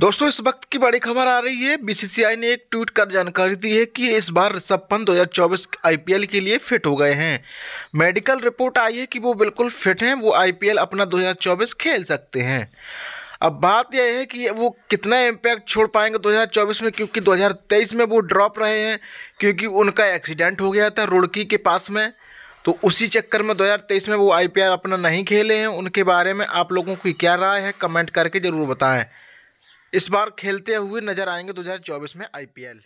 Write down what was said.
दोस्तों इस वक्त की बड़ी खबर आ रही है बीसीसीआई ने एक ट्वीट कर जानकारी दी है कि इस बार ऋषभ पंत दो आईपीएल के लिए फिट हो गए हैं मेडिकल रिपोर्ट आई है कि वो बिल्कुल फिट हैं वो आईपीएल अपना 2024 खेल सकते हैं अब बात यह है कि वो कितना इम्पैक्ट छोड़ पाएंगे 2024 में क्योंकि 2023 में वो ड्रॉप रहे हैं क्योंकि उनका एक्सीडेंट हो गया था रुड़की के पास में तो उसी चक्कर में 2023 में वो आईपीएल अपना नहीं खेले हैं उनके बारे में आप लोगों की क्या राय है कमेंट करके ज़रूर बताएं इस बार खेलते हुए नजर आएंगे 2024 में आईपीएल